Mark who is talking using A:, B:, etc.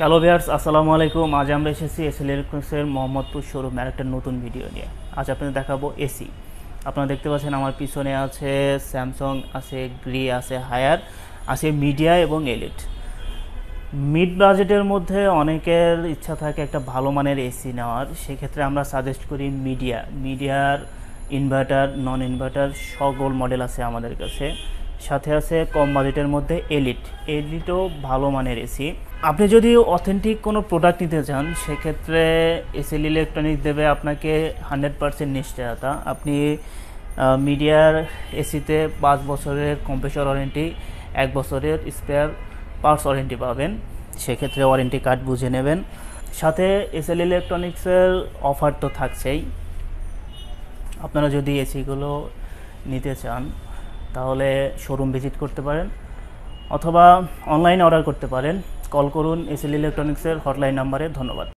A: hello viewers আসসালামু আলাইকুম আজ আমরা এসেছি এসি ইলেকট্রনিক্সের মোহাম্মদপুর শোরুমের একটা নতুন ভিডিও নিয়ে আজ আপনাদের দেখাবো এসি আপনারা দেখতে পাচ্ছেন আমার পিছনে আছে স্যামসং আছে গ্রি আছে হায়ার আছে মিডিয়া এবং এলিট মিড বাজেটের মধ্যে অনেকের ইচ্ছা থাকে একটা ভালো মানের এসি নেওয়ার সেক্ষেত্রে আমরা সাজেস্ট করি মিডিয়া মিডিয়ার ইনভার্টার নন ইনভার্টার সকল মডেল আছে আমাদের কাছে সাথে আছে কম বাজেটের মধ্যে এলিট এলিটও ভালো মানের এসি আপনি যদি অথেন্টিক কোনো প্রোডাক্ট নিতে চান সেক্ষেত্রে এসএল ইলেকট্রনিক্স দেবে আপনাকে হান্ড্রেড পারসেন্ট নিশ্চয়তা আপনি মিডিয়ার এসিতে পাঁচ বছরের কম্প্রেসর ওয়ারেন্টি এক বছরের স্পেয়ার পার্টস ওয়ারেন্টি পাবেন সেক্ষেত্রে ওয়ারেন্টি কার্ড বুঝে নেবেন সাথে এসএল ইলেকট্রনিক্সের অফার তো থাকছেই আপনারা যদি এসিগুলো নিতে চান তাহলে শোরুম ভিজিট করতে পারেন অথবা অনলাইনে অর্ডার করতে পারেন কল করুন এসএল ইলেকট্রনিক্সের হটলাইন নাম্বারে ধন্যবাদ